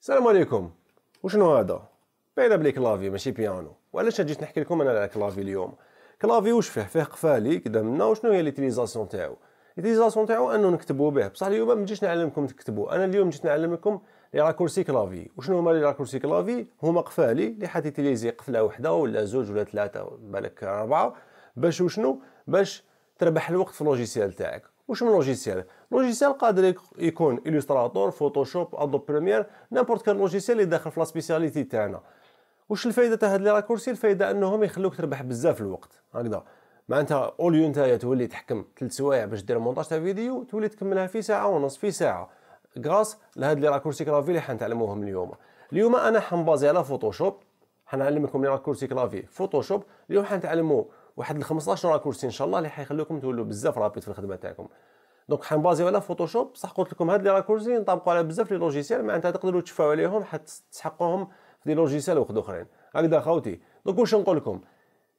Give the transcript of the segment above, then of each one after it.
السلام عليكم وشنو هذا بعد بلي كلافي ماشي بيانو وعلاش جيت نحكي لكم انا على كلافي اليوم كلافي واش فيه فيه قفالي قدامنا وشنو هي ليتيليزاسيون تاعو ليتيليزاسيون تاعو انه نكتبو به بصح اليوم ما جيتش نعلمكم تكتبو انا اليوم جيت نعلمكم لي راكورسي كلافي وشنو هما لي راكورسي كلافي هما قفالي لي حتيتيليزي قفله وحده ولا زوج ولا ثلاثه بالك اربعه باش وشنو باش تربح الوقت في لوجيسيال تاعك واش من لوجيسيال لوجيسيال قادر يكون الستراتور فوتوشوب ادوب بريمير نيمبورت كان لوجيسيال اللي داخل في لا سبيسياليتي تاعنا واش الفائده تاع هاد لي راكورسي الفائده انهم يخلوك تربح بزاف الوقت هكذا معناتها اوليو نتايا تولي تحكم ثلاث سوايع باش دير مونتاج تاع فيديو تولي تكملها في ساعه ونص في ساعه غاس لهاد لي راكورسي كلافي اللي حنتعلموهم اليوم اليوم انا حنبازي على فوتوشوب حنعلمكم لي راكورسي كلافي فوتوشوب اليوم حنتعلمو واحد 15 راكورسي ان شاء الله اللي حيخليكم تولوا بزاف رابيد في الخدمه تاعكم دونك حنبازيو على فوتوشوب بصح قلت لكم هاد لي راكورسي نطبقوا على بزاف لي لوجيسيال معناتها تقدروا تشفاو عليهم حتى تسحقوهم في لي لوجيسيال واحد اخرين هكذا خاوتي دونك واش نقول لكم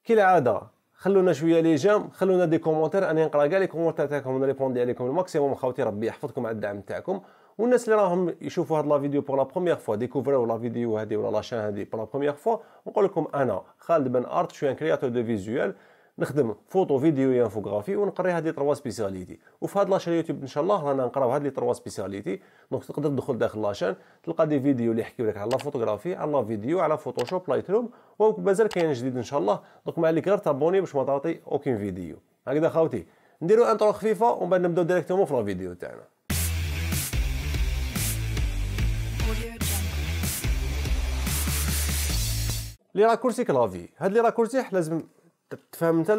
كالعاده خلونا شويه لي جام خلونا دي كومونتير انا نقرا كاع لي كومونتير تاعكم ونريبوندي عليكم الماكسيموم خاوتي ربي يحفظكم على الدعم تاعكم والناس اللي راهم يشوفوا هاد لا فيديو بور لا بروميير فوا ديكوفريو لا فيديو هادي ولا لا شان هادي بور لا بروميير فوا نقول لكم انا خالد بن ارت شو ان كرياتور دو فيزيوال نخدم فوتو فيديو انفوغرافي ونقري هاد لي تروا سبيسياليتي وفي هاد لاشين يوتيوب ان شاء الله رانا نقراو هاد لي تروا سبيسياليتي دونك تقدر تدخل داخل لاشين تلقى دي فيديو اللي يحكيو لك على فوتوغرافي على فيديو على فوتوشوب لايت روم ومازال كاين جديد ان شاء الله دونك ما عليك غير تابوني باش ما تعطي اوكين فيديو هكذا خاوتي نديرو انترو خفيفه ومن بعد نبداو ديريكتومون في لا فيديو تاعنا لي راكورسي كلافي هاد لي راكورسي لازم تفهم انت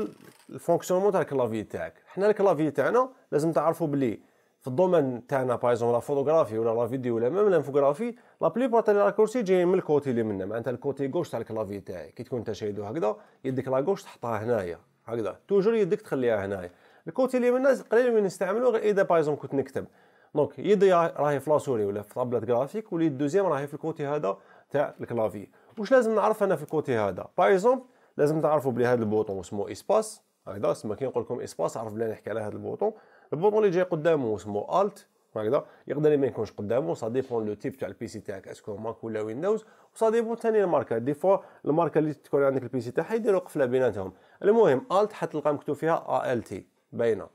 الفونكسيونمون تاع الكلافي تاعك حنا الكلافي تاعنا لازم تعرفوا بلي في الدومين تاعنا بايزون لا فوتوغرافي ولا لا فيديو ولا ميم لانفوغرافي لا بليبار تاع لي راكورسي جايين من الكوتي اللي منا معناتها الكوتي غوش تاع الكلافي تاعي كي تكون انت شايدو هكذا يدك لا غوش تحطها هنايا هكذا توجور يدك تخليها هنايا الكوتي اللي منا قليل من نستعملو غير اذا بايزون كنت نكتب دونك يدي راهي في لاسوري ولا في طابلة غرافيك واليد الدوزيام راهي في الكوتي هذا تاع الكلافي واش لازم نعرف انا في الكوتي هذا باغ اكزومبل لازم تعرفوا بلي هذا البوطون اسمه اسباس هكذا سما كي نقول لكم اسباس عرف بلي نحكي على هذا البوطون البوطون اللي جاي قدامه اسمه الت هكذا يقدر ما يكونش قدامه سا ديبون لو تيب تاع البيسي تاعك اسكو ماك ولا ويندوز وسا ديبون ثاني الماركه دي فوا الماركه اللي تكون عندك البيسي تاعها يديروا قفله بيناتهم المهم الت حتلقى مكتوب فيها ا ال تي باينه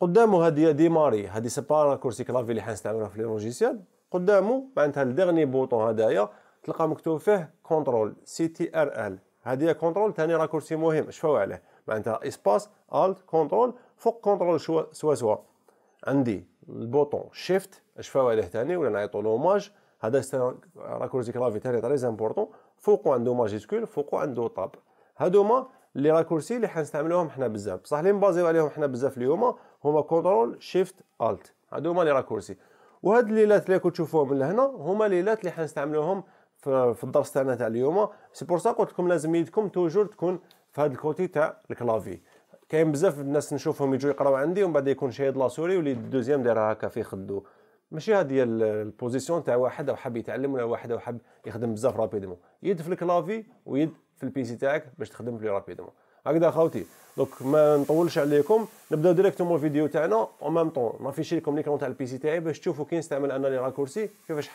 قدامه هذه ديماري هذه سي با كلافي اللي حنستعملها في لي لوجيسيال قدامه معناتها الديرني بوطون هذايا تلقى مكتوب فيه كنترول سي تي ار ال هذه كنترول ثاني راكورسي مهم شفاو عليه معناتها اسباس الت كنترول فوق كنترول شو سوا سوا عندي البوطون شيفت شفاو عليه ثاني ولا نعيطو لوماج هذا هذا راكورسي كلافي ثاني تري امبورطون فوقو عنده ماجيسكول فوقو عنده طاب هادوما لي راكورسي اللي حنستعملوهم حنا بزاف بصح اللي مبازيو عليهم حنا بزاف اليوم هما كنترول شيفت الت هادو لي راكورسي وهاد الليلات اللي كتشوفوهم لهنا من هنا هما الليلات اللي حنستعملوهم في الدرس تاعنا تاع اليوم سي بور سا قلت لكم لازم يدكم توجور تكون في هذا الكوتي تاع الكلافي كاين بزاف الناس نشوفهم يجوا يقراو عندي ومن بعد يكون شاهد لاسوري ولي الدوزيام داير هكا في خدو ماشي هذه هي البوزيسيون تاع واحد او حاب يتعلم ولا واحد او حاب يخدم بزاف رابيدمون يد في الكلافي ويد في البيسي تاعك باش تخدم بلي رابيدمون هكذا خاوتي دونك ما نطولش عليكم نبداو ديريكتومون الفيديو تاعنا اون ميم طون نافيشي لكم ليكرون تاع البيسي تاعي باش تشوفوا كي نستعمل انا لي راكورسي كيفاش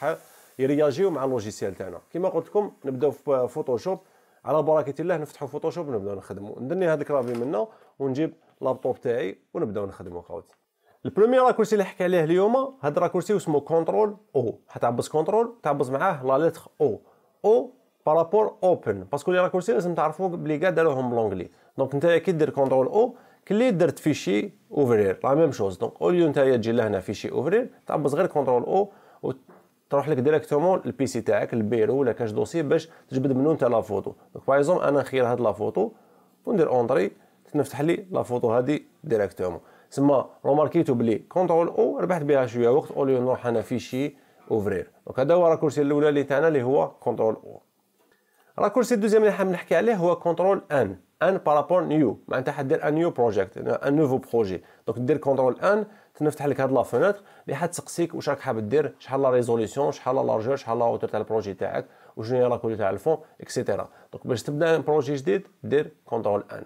يرياجيو مع اللوجيسيال تاعنا كيما قلت لكم نبداو في فوتوشوب على بركه الله نفتحوا فوتوشوب ونبداو نخدموا ندني هذاك رابي منا ونجيب لابتوب تاعي ونبداو نخدموا خاوتي البروميير راكورسي اللي حكي عليه اليوم هذا راكورسي اسمه كونترول او حتعبس كونترول تعبس معاه لا لتر او او بارابور اوبن باسكو لي راكورسي لازم تعرفوا بلي كاع داروهم بلونجلي دونك نتايا كي دير كونترول او كلي درت فيشي اوفرير لا ميم شوز دونك اوليو نتايا تجي لهنا فيشي اوفرير تعبس غير كونترول او تروح لك ديريكتومون البي سي تاعك البيرو ولا كاش دوسي باش تجبد منه نتا لا فوتو دونك باغ اكزوم انا نخير هاد لا فوتو وندير اونطري تنفتح لي لا فوتو هادي ديريكتومون تسمى روماركيتو بلي كونترول او ربحت بها شويه وقت اوليو نروح انا فيشي اوفرير دونك هذا هو راكورسي الاولى اللي تاعنا اللي هو كونترول او راكورسي الدوزيام اللي حاب نحكي عليه هو كونترول ان ان بارابور نيو معناتها حدير ان نيو بروجيكت ان نوفو بروجي دونك دير كونترول ان تنفتح لك هاد لا فونيتر اللي حتسقسيك واش راك حاب دير شحال لا ريزوليسيون شحال لا لارجور شحال لا هوتور تاع البروجي تاعك وشنو هي لا كوليتي تاع الفون اكسيتيرا دونك باش تبدا بروجي جديد دير كونترول ان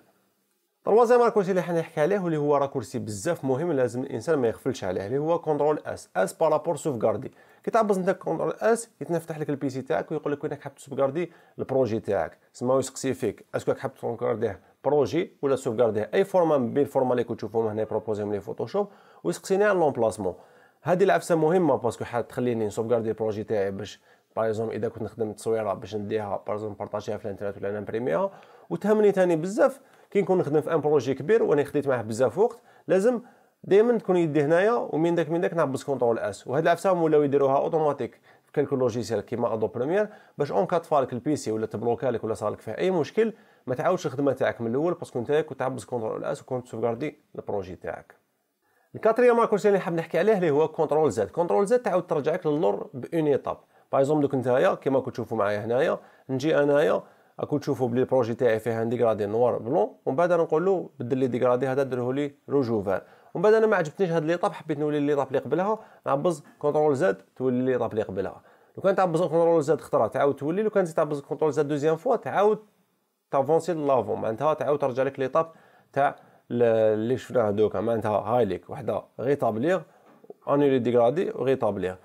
تروازيام راكورسي اللي حنحكي عليه واللي هو راكورسي بزاف مهم لازم الانسان ما يغفلش عليه اللي هو كونترول اس اس بارابور غاردي كي تعبز انت كونترول اس يتنفتح لك سي تاعك ويقول لك وينك حاب غاردي البروجي تاعك سما يسقسي فيك اسكو راك حاب غارديه بروجي ولا سوفغارديه اي فورما من بين الفورما اللي كتشوفوهم هنا بروبوزيهم لي فوتوشوب ويسقسيني على لومبلاسمون هذه العفسه مهمه باسكو تخليني سوفغاردي البروجي تاعي باش باريزوم اذا كنت نخدم تصويره باش نديها باريزوم بارطاجيها في الانترنت ولا نبريميها وتهمني ثاني بزاف كي نكون نخدم في ان بروجي كبير وانا خديت معاه بزاف وقت لازم دائما تكون يدي هنايا ومن داك من داك نعبس كونترول اس وهاد العفسه ولاو يديروها اوتوماتيك كلكو لوجيسيال كيما ادو بريمير باش اون كات فالك البيسي ولا تبلوكا لك ولا صارلك فيه اي مشكل ما تعاودش الخدمه تاعك من الاول باسكو انت كنت عبس كونترول الاس وكنت سوفغاردي البروجي تاعك الكاتريام ماكوش اللي حاب نحكي عليه اللي هو كونترول زد كونترول زد تعاود ترجعك للور بون ايتاب باغ اكزومبل دوك نتايا كيما كتشوفوا معايا هنايا نجي انايا اكو تشوفوا بلي البروجي تاعي فيه ان ديغرادي نوار بلون ومن بعد انا نقول له بدل لي ديغرادي هذا دره لي روجوفان ومن بعد انا ما عجبتنيش هاد ليطاب حبيت نولي ليطاب لي قبلها نعبز كونترول زاد تولي ليطاب لي قبلها لو كان تعبز كونترول زاد خطره تعاود تولي لو كان تزيد تعبز كونترول زاد دوزيام فوا تعاود تافونسي لافون معناتها تعاود ترجع لك ليطاب تاع اللي شفناه دوكا معناتها هايليك وحده غي طابليغ لي ديغرادي وغي طابليغ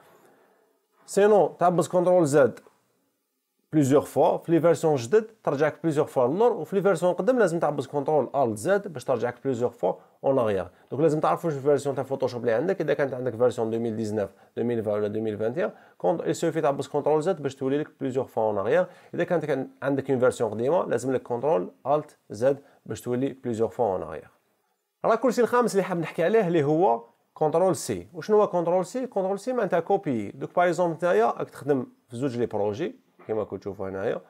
سينو تعبز كونترول زاد بليزيوغ فوا في لي فيرسيون جدد ترجعك بليزيوغ فوا للور وفي لي فيرسيون قدم لازم تعبس كونترول ال زد باش ترجعك بليزيوغ فوا اون اريير دونك لازم تعرف واش فيرسيون تاع فوتوشوب اللي عندك اذا كانت عندك فيرسيون 2019 2020 ولا 2021 كونت يسوفي تعبس كونترول زد باش تولي لك بليزيوغ فوا اون اريير اذا كانت عندك اون فيرسيون قديمه لازم لك كونترول الت زد باش تولي بليزيوغ فوا اون اريير الراكورسي الخامس اللي حاب نحكي عليه اللي هو كونترول سي وشنو هو كونترول سي كونترول سي معناتها كوبي دوك باغ اكزومبل نتايا راك تخدم في زوج لي بروجي كما كتشوفوا هنايا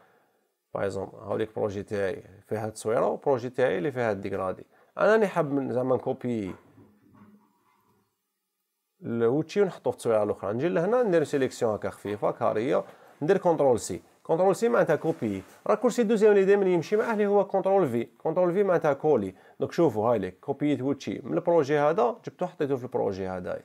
باغ اكزومبل هاوليك بروجي تاعي فيها التصويره وبروجي تاعي اللي فيها الديكرادي انا راني حاب زعما نكوبي الوتشي ونحطو في التصويره الاخرى نجي لهنا ندير سيليكسيون هكا خفيفه كاريه ندير كونترول سي كونترول سي معناتها كوبي راكورسي دوزيام اللي دائما يمشي معاه اللي هو كونترول في كونترول في معناتها كولي دونك شوفوا هاي ليك كوبيت وتشي من البروجي هذا جبتو حطيتو في البروجي هذا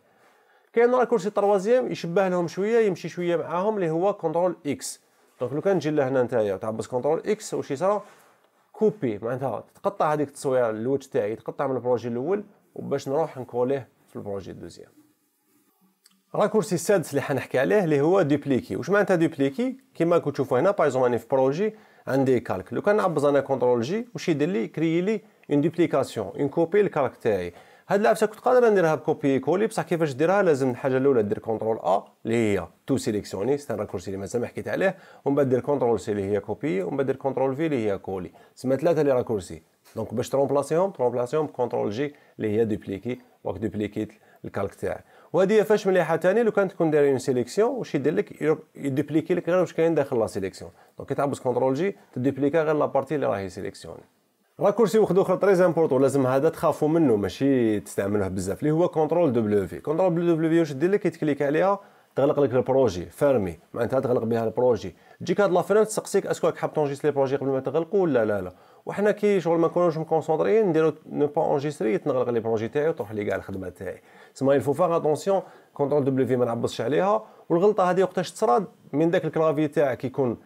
كاين راكورسي طروازيام يشبه لهم شويه يمشي شويه معاهم اللي هو كونترول اكس دونك لو كان تجي لهنا نتايا تعبس كونترول اكس واش يصرى كوبي معناتها تقطع هذيك التصويره الوجه تاعي تقطع من البروجي الاول وباش نروح نكوليه في البروجي الدوزيام راكورسي السادس اللي حنحكي عليه اللي هو دوبليكي واش معناتها دوبليكي كيما راكم تشوفوا هنا بايزون راني في بروجي عندي كالك لو كان نعبز انا كونترول جي واش يدير لي كريي لي اون دوبليكاسيون اون كوبي الكالك تاعي هاد لعبه كنت قادر نديرها بكوبي كولي بصح كيفاش ديرها لازم الحاجه الاولى دير كونترول ا اللي هي تو سيليكسيوني ستان راكورسي اللي مازال ما حكيت عليه ومن بعد دير كونترول سي اللي هي كوبي ومن بعد دير كونترول في اللي هي كولي تسمى ثلاثه لي راكورسي دونك باش ترومبلاسيهم ترومبلاسيهم بكونترول جي اللي هي دوبليكي واك دوبليكيت الكالك تاعك وهذه فاش مليحه ثاني لو كان تكون داير اون سيليكسيون واش يدير لك يدوبليكي لك غير واش كاين داخل لا سيليكسيون دونك كي تعبس كونترول جي تدوبليكا غير لا بارتي اللي راهي سيليكسيوني راكورسي واحد اخر تري امبورطون لازم هذا تخافوا منه ماشي تستعملوه بزاف اللي هو كونترول دبليو في كونترول دبليو في واش دير لك تكليك عليها تغلق لك البروجي فيرمي معناتها تغلق بها البروجي تجيك هاد لافريم تسقسيك اسكو راك حاب لي بروجي قبل ما تغلقوا ولا لا لا وحنا كي شغل ما نكونوش مكونسونطريين نديرو نو با اونجيستري تنغلق لي بروجي تاعي وتروح لي كاع الخدمه تاعي سما يلفو فار اتونسيون كونترول دبليو في ما نعبصش عليها والغلطه هذه وقتاش تصرا من داك الكلافي تاعك يكون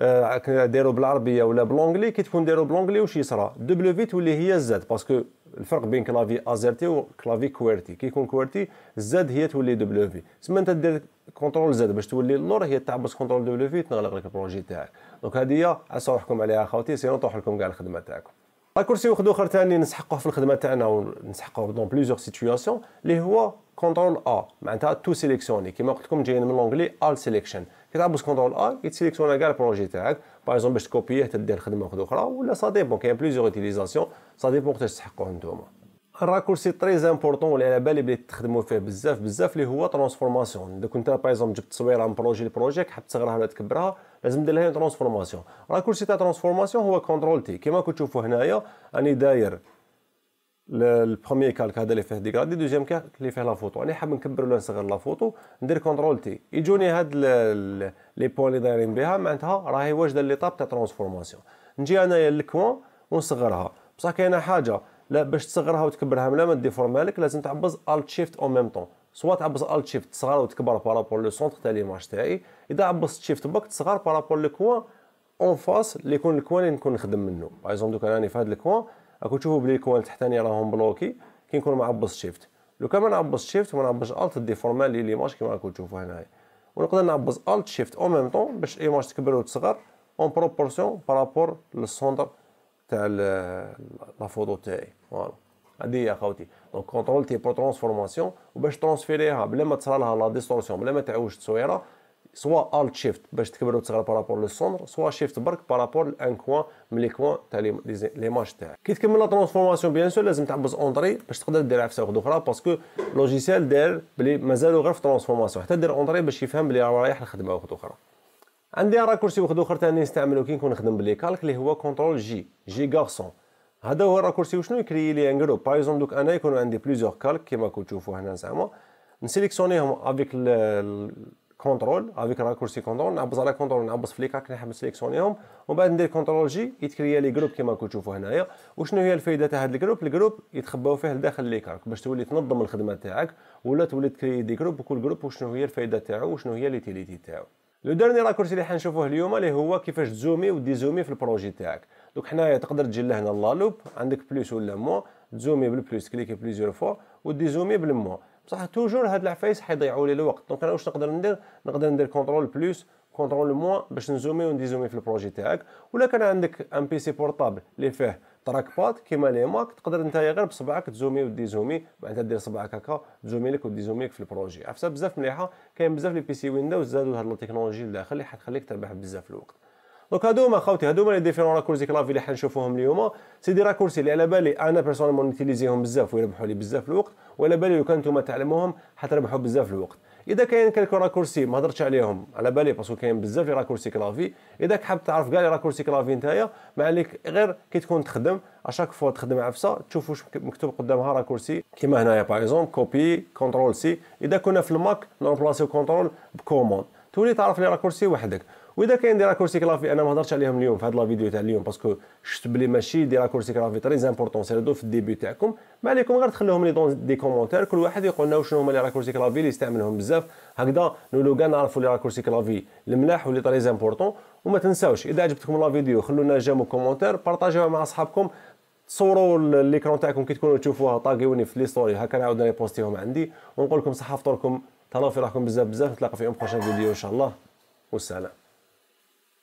آه، دايرو بالعربيه ولا بلونجلي كي تكون دايرو بلونجلي واش يصرى دبليو في تولي هي زد باسكو الفرق بين كلافي ازرتي وكلافي كويرتي كي يكون كويرتي زد هي تولي دبليو في تسمى انت دير كونترول زد باش تولي اللور هي تعبس كونترول دبليو في تنغلق لك البروجي تاعك دونك هذه هي عسى روحكم عليها اخوتي سينو تروح لكم كاع الخدمه تاعكم الكرسي واحد اخر ثاني نسحقوه في الخدمه تاعنا ونسحقوه دون بليزيور سيتوياسيون اللي هو كونترول ا معناتها تو سيليكسيوني كيما قلت لكم جايين من لونجلي ال سيليكشن كيتعرف باش كونترول ا كيتسيليكسيونا كاع البروجي تاعك باغ اكزومبل باش تكوبيه تدير خدمه وحده اخرى ولا سا ديبون كاين بليزيور يوتيليزاسيون سا ديبون كيفاش تحقوه نتوما الراكورسي تري امبورطون واللي على بالي بلي تخدموا فيه بزاف بزاف اللي هو ترانسفورماسيون اذا كنت باغ اكزومبل جبت تصويره من بروجي لبروجي حاب تصغرها ولا تكبرها لازم دير لها ترانسفورماسيون الراكورسي تاع ترانسفورماسيون هو كونترول تي كيما كتشوفوا هنايا راني داير البرومي كالك هذا اللي فيه ديغرادي دوزيام كالك اللي فيه لا فوتو انا يعني حاب نكبر ولا نصغر لا فوتو ندير كونترول تي يجوني هاد لي بوان اللي دايرين بها معناتها راهي واجده لي طاب تاع ترانسفورماسيون نجي انايا للكوان ونصغرها بصح كاينه حاجه لا باش تصغرها وتكبرها ملا ما دي فورمالك لازم تعبز الت شيفت اون ميم طون سوا تعبز الت شيفت تصغر وتكبر بارابور لو سونتر تاع ليماج تاعي اذا عبزت شيفت باك تصغر بارابور لو كوان اون فاس اللي يكون الكوان اللي نكون نخدم منه باغ اكزومبل دوك راني في هذا الكوان راكم تشوفوا بلي الكوان التحتاني راهم بلوكي كي نكون معبص شيفت لو كان ما نعبص شيفت ما نعبصش الت فورمال لي ليماج كيما راكم تشوفوا هنايا ونقدر نعبص الت شيفت او ميم طون باش ايماج تكبر وتصغر اون بروبورسيون بارابور للسونتر تاع لا فوتو تاعي فوالا هادي هي خوتي دونك كونترول تي برو ترانسفورماسيون وباش ترانسفيريها بلا ما تصرالها لا ديستورسيون بلا ما تعوج التصويره سوا الت شيفت باش تكبر وتصغر بارابور للسونتر سوا شيفت برك بارابور لان كوان من لي كوان تاع لي ماج تاعك كي تكمل لا ترانسفورماسيون بيان سور لازم تعبز اونطري باش تقدر ديرها في ساعه اخرى باسكو لوجيسيال داير بلي مازالو غير في ترانسفورماسيون حتى دير اونطري باش يفهم بلي راه رايح لخدمه واحد اخرى عندي راكورسي واحد اخرى ثاني نستعملو كي نكون نخدم بلي كالك اللي هو كونترول جي جي غارسون هذا هو الراكورسي وشنو يكري لي ان جروب باغ اكزومبل دوك انا يكون عندي بليزيوغ كالك كيما كنت تشوفو هنا زعما نسيليكسيونيهم افيك كونترول افيك راكورسي كونترول نعبز على كونترول نعبز في ليكاك نحمس سيليكسيونيهم ومن بعد ندير كونترول جي يتكريا لي جروب كيما راكم تشوفوا هنايا وشنو هي الفائده تاع هاد الجروب الجروب يتخباو فيه لداخل ليكاك باش تولي تنظم الخدمه تاعك ولا تولي تكري دي جروب وكل جروب وشنو هي الفائده تاعو وشنو هي ليتيليتي تاعو لو ديرني راكورسي اللي حنشوفوه اليوم اللي هو كيفاش تزومي وديزومي في البروجي تاعك دوك حنايا تقدر تجي لهنا لا لوب عندك بلوس ولا مو تزومي بالبلوس كليكي بليزيور فوا وديزومي بالمو بصح توجور هاد العفايس حيضيعوا لي الوقت دونك انا واش نقدر ندير نقدر ندير كونترول بلوس كونترول موا باش نزومي ونديزومي في البروجي تاعك ولا كان عندك ان بيسي بورطابل اللي فيه تراك باد كيما لي ماك تقدر انت غير بصبعك تزومي وديزومي معناتها دير صبعك هكا تزومي لك وديزومي لك في البروجي عفسه بزاف مليحه كاين بزاف لي بيسي ويندوز زادوا هاد التكنولوجي لداخل اللي حتخليك تربح بزاف الوقت دونك هادو هادوما خاوتي هما لي ديفيرون راكورسي كلافي اللي حنشوفوهم اليوم سي دي راكورسي اللي على بالي انا بيرسونيلمون نوتيليزيهم بزاف ويربحوا لي بزاف الوقت وعلى بالي لو كان نتوما تعلموهم حتربحوا بزاف الوقت اذا كاين كالكو راكورسي ما هضرتش عليهم على بالي باسكو كاين بزاف لي راكورسي كلافي اذا حاب تعرف كاع لي راكورسي كلافي نتايا ما عليك غير كي تكون تخدم اشاك فوا تخدم عفسه تشوف واش مكتوب قدامها راكورسي كيما هنايا باغ اكزومبل كوبي كونترول سي اذا كنا في الماك نوبلاسيو كونترول بكوموند تولي تعرف لي راكورسي وحدك واذا كاين دي راكورسي كلافي انا ما هضرتش عليهم اليوم في هذا الفيديو تاع اليوم باسكو شفت بلي ماشي دي راكورسي كلافي تري زامبورطون سيردو في الديبي تاعكم ما عليكم غير تخليهم لي دون دي كومونتير كل واحد يقول لنا شنو هما لي راكورسي كلافي اللي يستعملهم بزاف هكذا نولو كاع نعرفوا لي راكورسي كلافي الملاح واللي تري زامبورطون وما تنساوش اذا عجبتكم لا فيديو خلوا لنا جيم وكومونتير بارطاجيوها مع اصحابكم تصوروا ليكرون تاعكم كي تكونوا تشوفوها طاقيوني في لي ستوري هكا نعاود نبوستيهم عندي ونقول لكم صحه فطوركم تهلاو في روحكم بزاف بزاف نتلاقى في يوم فيديو ان شاء الله والسلام